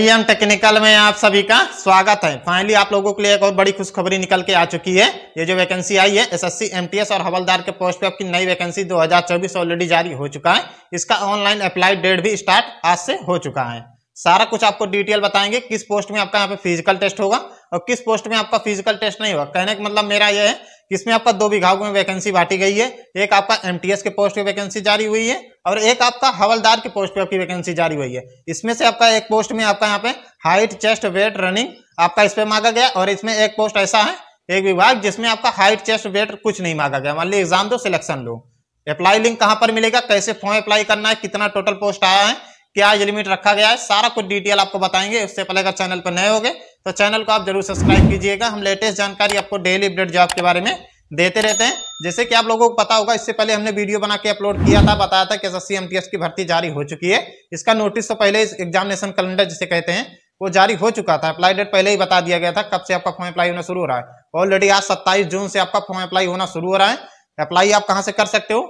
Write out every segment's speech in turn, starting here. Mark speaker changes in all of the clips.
Speaker 1: PM technical में आप सभी का स्वागत है फाइनली आप लोगों के लिए एक और बड़ी खुशखबरी निकल के आ चुकी है ये जो वैकेंसी आई है एसएससी एमटीएस और हवलदार के पोस्ट पे आपकी नई वैकेंसी 2024 ऑलरेडी जारी हो चुका है इसका ऑनलाइन अप्लाई डेट भी स्टार्ट आज से हो चुका है सारा कुछ आपको डिटेल बताएंगे किस पोस्ट में आपका यहाँ पे फिजिकल टेस्ट होगा और किस पोस्ट में आपका फिजिकल टेस्ट नहीं हुआ कहने का मतलब मेरा यह है कि इसमें आपका दो विभागों में वैकेंसी बांटी गई है एक आपका एमटीएस के पोस्ट पे वैकेंसी जारी हुई है और एक आपका हवलदार के पोस्ट पर आपकी वैकेंसी जारी हुई है इसमें से आपका एक पोस्ट में आपका यहाँ पे हाइट चेस्ट वेट रनिंग आपका इस पर मांगा गया और इसमें एक पोस्ट ऐसा है एक विभाग जिसमें आपका हाइट चेस्ट वेट कुछ नहीं मांगा गया मान ली एग्जाम दो सिलेक्शन लो अप्लाई लिंक कहाँ पर मिलेगा कैसे फॉर्म अप्लाई करना है कितना टोटल पोस्ट आया है क्या एज लिमिट रखा गया है सारा कुछ डिटेल आपको बताएंगे उससे पहले अगर चैनल पर नए हो गए तो चैनल को आप जरूर सब्सक्राइब कीजिएगा हम लेटेस्ट जानकारी आपको डेली अपडेट जॉब के बारे में देते रहते हैं जैसे कि आप लोगों को पता होगा इससे पहले हमने वीडियो बना के अपलोड किया था बताया था कि एस एस की भर्ती जारी हो चुकी है इसका नोटिस तो पहले एग्जामिनेशन कैलेंडर जिसे कहते हैं वो जारी हो चुका था अप्लाई डेट पहले ही बता दिया गया था कब से आपका फॉर्म अप्लाई होना शुरू हो रहा है ऑलरेडी आज सत्ताईस जून से आपका फॉर्म अप्लाई होना शुरू हो रहा है अप्लाई आप कहाँ से कर सकते हो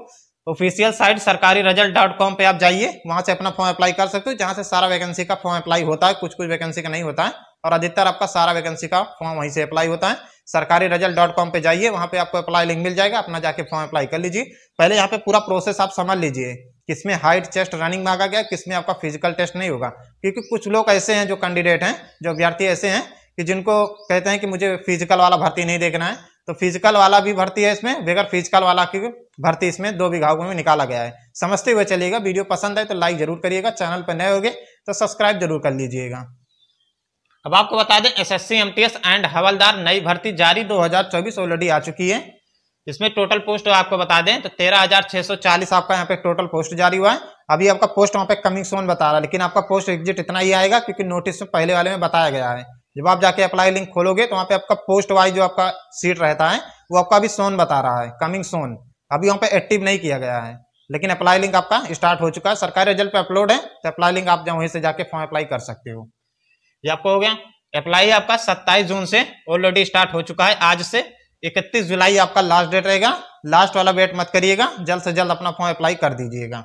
Speaker 1: official site Sarkari result dot com पर आप जाइए वहाँ से अपना फॉर्म अप्लाई कर सकते हो जहाँ से सारा वैकेंसी का फॉर्म अप्लाई होता है कुछ कुछ वैकेंसी का नहीं होता है और अधिकतर आपका सारा वैकेंसी का फॉर्म वहीं से अप्लाई होता है सरकारी रिजल्ट डॉट कॉम पर जाइए वहाँ पर आपको अप्लाई लिंक मिल जाएगा अपना जाके फॉर्म अप्लाई कर लीजिए पहले यहाँ पे पूरा प्रोसेस आप समझ लीजिए किसमें हाइट चेस्ट रनिंग मांगा गया किसमें आपका फिजिकल टेस्ट नहीं होगा क्योंकि कुछ लोग ऐसे हैं जो कैंडिडेट हैं जो अभ्यर्थी ऐसे हैं कि जिनको कहते हैं कि मुझे फिजिकल वाला भर्ती नहीं देखना है तो फिजिकल वाला भी भर्ती है इसमें बगैर फिजिकल वाला की भर्ती इसमें दो विभागों में निकाला गया है समझते हुए चलिएगा वीडियो पसंद आए तो लाइक जरूर करिएगा चैनल पर नए होगे तो सब्सक्राइब जरूर कर लीजिएगा अब आपको बता दें एसएससी एमटीएस एंड हवलदार नई भर्ती जारी 2024 ऑलरेडी आ चुकी है इसमें टोटल पोस्ट आपको बता दें तो 13,640 आपका यहाँ पे टोटल पोस्ट जारी हुआ है अभी आपका पोस्ट वहाँ पे कमिंग सोन बता रहा है लेकिन आपका पोस्ट एग्जिट इतना ही आएगा क्योंकि नोटिस में पहले वाले में बताया गया है जब आप जाके अप्लाई लिंक खोलोगे तो वहाँ पे आपका पोस्ट वाइज जो आपका सीट रहता है वो आपका अभी सोन बता रहा है कमिंग सोन अभी वहाँ पे एक्टिव नहीं किया गया है लेकिन अप्लाई लिंक आपका स्टार्ट हो चुका है सरकारी रिजल्ट पे अपलोड है तो अप्लाई लिंक आप वहीं से जाके फॉर्म अप्लाई कर सकते हो ये आपको हो गया अप्लाई आपका 27 जून से ऑलरेडी स्टार्ट हो चुका है आज से 31 जुलाई आपका लास्ट डेट रहेगा लास्ट वाला वेट मत करिएगा जल्द से जल्द अपना फॉर्म अप्लाई कर दीजिएगा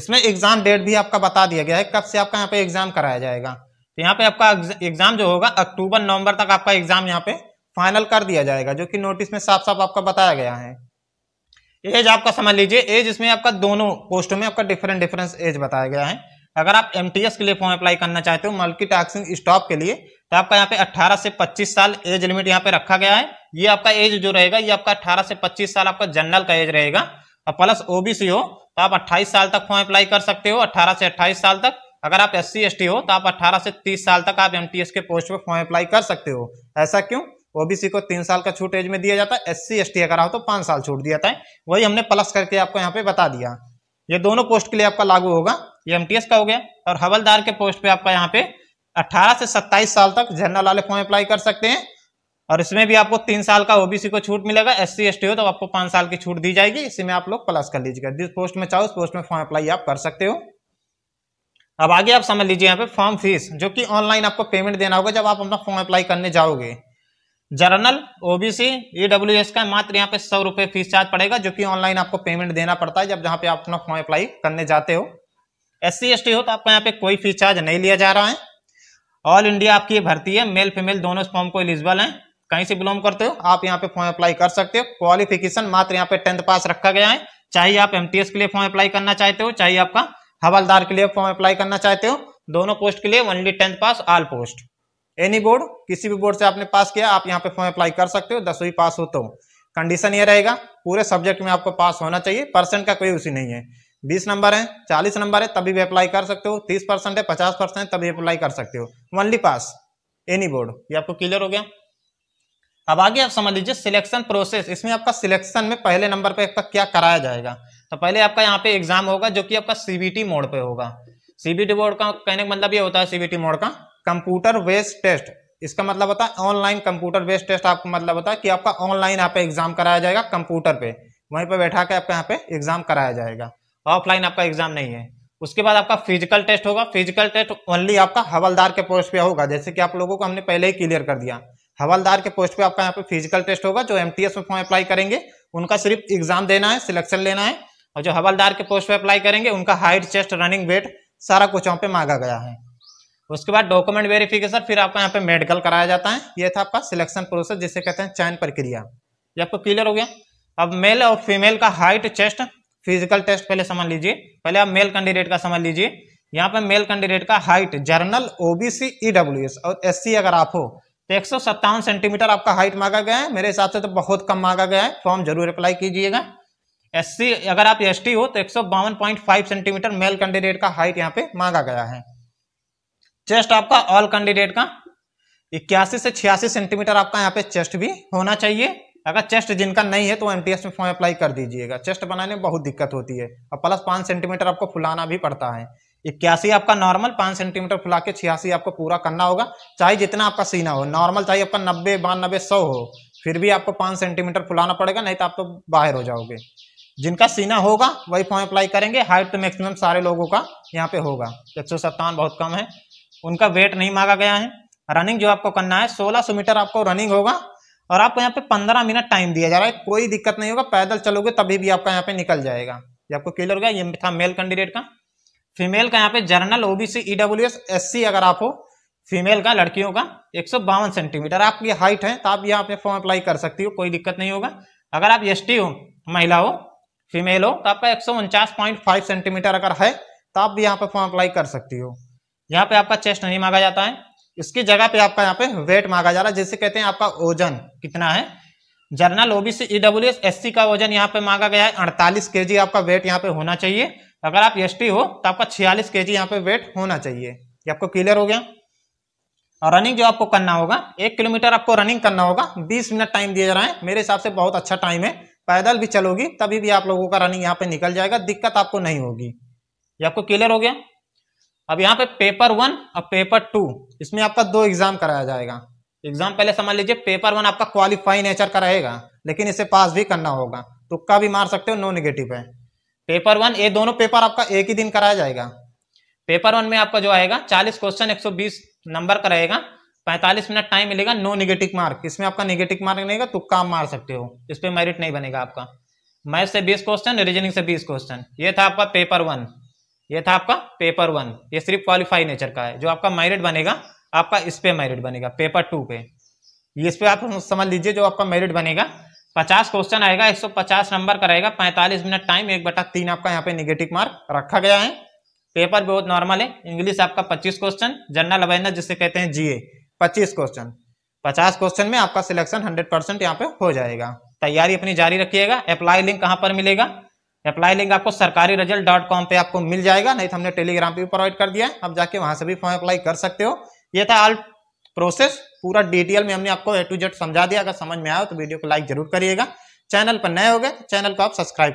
Speaker 1: इसमें एग्जाम डेट भी आपका बता दिया गया है कब से आपका यहाँ पे एग्जाम कराया जाएगा तो यहाँ पे आपका एग्जाम जो होगा अक्टूबर नवंबर तक आपका एग्जाम यहाँ पे फाइनल कर दिया जाएगा जो कि नोटिस में साफ साफ आपका बताया गया है एज आपका समझ लीजिए एज इसमें आपका दोनों पोस्टों में आपका डिफरेंट डिफरेंस एज बताया गया है अगर आप एम के लिए फॉर्म अप्लाई करना चाहते हो मल्टी स्टॉप के लिए तो आपका यहाँ पे 18 से 25 साल एज लिमिट यहाँ पे रखा गया है ये आपका एज जो रहेगा ये आपका 18 से 25 साल आपका जनरल का एज रहेगा और प्लस ओबीसी हो तो आप 28 साल तक फॉर्म अप्लाई कर सकते हो 18 से 28 साल तक अगर आप एस सी हो तो आप 18 से 30 साल तक आप एम के पोस्ट पर फॉर्म अप्लाई कर सकते हो ऐसा क्यों ओबीसी को तीन साल का छूट एज में दिया जाता है एस सी अगर हो तो पांच साल छूट दिया जाता है वही हमने प्लस करके आपको यहाँ पे बता दिया ये दोनों पोस्ट के लिए आपका लागू होगा ये एमटीएस का हो गया और हवलदार के पोस्ट पे आपका यहाँ पे 18 से 27 साल तक जनरल वाले फॉर्म अप्लाई कर सकते हैं और इसमें भी आपको तीन साल का ओबीसी को छूट मिलेगा एस सी हो तो आपको पांच साल की छूट दी जाएगी इसी में आप लोग प्लस कर लीजिएगा जिस पोस्ट में चाहो उस पोस्ट में फॉर्म अप्लाई आप कर सकते हो अब आगे आप समझ लीजिए यहाँ पे फॉर्म फीस जो कि ऑनलाइन आपको पेमेंट देना होगा जब आप अपना फॉर्म अप्लाई करने जाओगे जर्नल ओबीसी ईडब्ल्यू एस का मात्र यहाँ पे सौ रुपये फीस चार्ज पड़ेगा जो कि ऑनलाइन आपको पेमेंट देना पड़ता है जब जहाँ पे आप अपना फॉर्म अप्लाई करने जाते हो एस सी हो तो आपको यहाँ पे कोई फीस चार्ज नहीं लिया जा रहा है ऑल इंडिया आपकी भर्ती है मेल फीमेल दोनों फॉर्म को एलिजिबल है कहीं से बिलोंग करते हो आप यहाँ पे फॉर्म अप्लाई कर सकते हो क्वालिफिकेशन मात्र यहाँ पे टेंथ पास रखा गया है चाहे आप एम के लिए फॉर्म अप्लाई करना चाहते हो चाहे आपका हवलदार के लिए फॉर्म अप्लाई करना चाहते हो दोनों पोस्ट के लिए only tenth pass all post any board किसी भी बोर्ड से आपने पास किया आप यहाँ पे फॉर्म अप्लाई कर सकते हो दसवीं पास हो तो कंडीशन ये रहेगा पूरे सब्जेक्ट में आपको पास होना चाहिए परसेंट का कोई उसी नहीं है बीस नंबर है चालीस नंबर है तभी भी अप्लाई कर सकते हो तीस परसेंट है पचास परसेंट तभी अप्लाई कर सकते हो ओनली पास एनी बोर्ड ये आपको क्लियर हो गया अब आगे आप समझ लीजिए सिलेक्शन प्रोसेस इसमें आपका सिलेक्शन में पहले नंबर पे आपका क्या कराया जाएगा तो पहले आपका यहाँ पे एग्जाम होगा जो कि आपका सीबीटी मोड पे होगा सीबीटी बोर्ड का कहने का मतलब ये होता है सीबीटी मोड का कंप्यूटर बेस्ड टेस्ट इसका मतलब होता है ऑनलाइन कंप्यूटर बेस्ड टेस्ट आपका मतलब होता है कि आपका ऑनलाइन यहाँ पे एग्जाम कराया जाएगा कंप्यूटर पे वहीं पर बैठा के आपका यहाँ पे एग्जाम कराया जाएगा ऑफलाइन आपका एग्जाम नहीं है उसके बाद आपका फिजिकल टेस्ट होगा फिजिकल टेस्ट ओनली आपका हवलदार के पोस्ट पे होगा जैसे कि आप लोगों को हमने पहले ही क्लियर कर दिया हवलदार के पोस्ट पे आपका यहाँ पे फिजिकल टेस्ट होगा जो एमटीएस में फॉर्म अप्लाई करेंगे उनका सिर्फ एग्जाम देना है सिलेक्शन लेना है और जो हवलदार के पोस्ट पे अप्लाई करेंगे उनका हाइट चेस्ट रनिंग वेट सारा कुछ यहाँ पे मांगा गया है उसके बाद डॉक्यूमेंट वेरिफिकेशन फिर आपका यहाँ पे मेडिकल कराया जाता है ये था आपका सिलेक्शन प्रोसेस जिसे कहते हैं चयन प्रक्रिया ये आपको क्लियर हो गया अब मेल और फीमेल का हाइट चेस्ट फिजिकल टेस्ट पहले समझ लीजिए पहले आप मेल कैंडिडेट का समझ लीजिए यहाँ पर मेल कैंडिडेट का हाइट जर्नल ओबीसी ईडब्ल्यू और एस अगर आप हो तो एक सेंटीमीटर आपका हाइट मांगा गया है मेरे हिसाब से तो बहुत कम मांगा गया है फॉर्म तो जरूर अप्लाई कीजिएगा एस अगर आप एस हो तो एक सेंटीमीटर मेल कैंडिडेट का हाइट यहाँ पे मांगा गया है चेस्ट आपका ऑल कैंडिडेट का इक्यासी से छियासी सेंटीमीटर आपका यहाँ पे चेस्ट भी होना चाहिए अगर चेस्ट जिनका नहीं है तो एम में फॉर्म अप्लाई कर दीजिएगा चेस्ट बनाने में बहुत दिक्कत होती है और प्लस पाँच सेंटीमीटर आपको फुलाना भी पड़ता है इक्यासी आपका नॉर्मल पाँच सेंटीमीटर फुला के छियासी आपको पूरा करना होगा चाहे जितना आपका सीना हो नॉर्मल चाहे आपका नब्बे बानबे सौ हो फिर भी आपको पाँच सेंटीमीटर फुलाना पड़ेगा नहीं तो आप तो बाहर हो जाओगे जिनका सीना होगा वही फॉर्म अप्लाई करेंगे हाइट तो मैक्सिमम सारे लोगों का यहाँ पे होगा एक सौ सत्तावन बहुत कम है उनका वेट नहीं मांगा गया है रनिंग जो आपको करना है सोलह सौ मीटर आपको रनिंग होगा और आपको यहाँ पे पंद्रह मिनट टाइम दिया जा रहा है कोई दिक्कत नहीं होगा पैदल चलोगे तभी भी आपका यहाँ पे निकल जाएगा ये आपको क्लियर होगा ये था मेल कैंडिडेट का फीमेल का यहाँ पे general OBC E W S S अगर आप हो फीमेल का लड़कियों का एक सेंटीमीटर आपकी हाइट है तो आप यहाँ पे फॉर्म अप्लाई कर सकती हो कोई दिक्कत नहीं होगा अगर आप एस हो महिला हो फीमेल हो तो आपका एक सेंटीमीटर अगर है तो आप भी यहाँ पे फॉर्म अप्लाई कर सकती हो यहाँ पे आपका चेस्ट नहीं मांगा जाता है इसकी जगह पे आपका यहाँ पे वेट मांगा जा रहा है जैसे कहते हैं आपका ओजन कितना है जर्नल ओबीसी ईडब्ल्यू एस का ओजन यहाँ पे मांगा गया है अड़तालीस के आपका वेट यहाँ पे होना चाहिए अगर आप एस हो तो आपका छियालीस के जी यहाँ पे वेट होना चाहिए ये आपको क्लियर हो गया और रनिंग जो आपको करना होगा एक किलोमीटर आपको रनिंग करना होगा बीस मिनट टाइम दिया जा रहा है मेरे हिसाब से बहुत अच्छा टाइम है पैदल भी चलोगी तभी भी आप लोगों का रनिंग यहाँ पे निकल जाएगा दिक्कत आपको नहीं होगी ये आपको क्लियर हो गया अब यहाँ पे पेपर वन और पेपर टू इसमें आपका दो एग्जाम कराया जाएगा एग्जाम पहले समझ लीजिए पेपर वन आपका क्वालिफाई नेचर का रहेगा लेकिन इसे पास भी करना होगा तुक्का भी मार सकते हो नो निगेटिव है पेपर वन ये दोनों पेपर आपका एक ही दिन कराया जाएगा पेपर वन में आपका जो आएगा चालीस क्वेश्चन एक सौ बीस नंबर का रहेगा पैंतालीस मिनट टाइम मिलेगा नो निगेटिव मार्क इसमें आपका निगेटिव मार्क नहीं होगा तुक्का मार सकते हो इस पर मेरिट नहीं बनेगा आपका मैथ से बीस क्वेश्चन रीजनिंग से बीस क्वेश्चन ये था आपका पेपर वन ये था आपका पेपर वन ये सिर्फ क्वालिफाई नेचर का है जो आपका मेरिट बनेगा आपका इस पे मेरिट बनेगा पेपर टू पे इस पे आप समझ लीजिए जो आपका मेरिट बनेगा पचास क्वेश्चन आएगा एक सौ पचास नंबर का रहेगा पैंतालीस मिनट टाइम एक बटा तीन आपका यहाँ पे निगेटिव मार्क रखा गया है पेपर बहुत नॉर्मल है इंग्लिश आपका पच्चीस क्वेश्चन जनरल अवेयरनेस जिसे कहते हैं जीए पच्चीस क्वेश्चन पचास क्वेश्चन में आपका सिलेक्शन हंड्रेड परसेंट यहाँ पे हो जाएगा तैयारी अपनी जारी रखिएगा अप्लाई लिंक कहाँ पर मिलेगा अप्लाई लिंक आपको सरकारी रिजल्ट डॉट कॉम पर आपको मिल जाएगा नहीं तो हमने टेलीग्राम पे भी प्रोवाइड कर दिया है आप जाके वहां से भी फॉर्म अप्लाई कर सकते हो ये था ऑल प्रोसेस पूरा डिटेल में हमने आपको ए टू जेड समझा दिया अगर समझ में आया तो वीडियो को लाइक जरूर करिएगा चैनल पर नए हो गए चैनल तो को आप सब्सक्राइब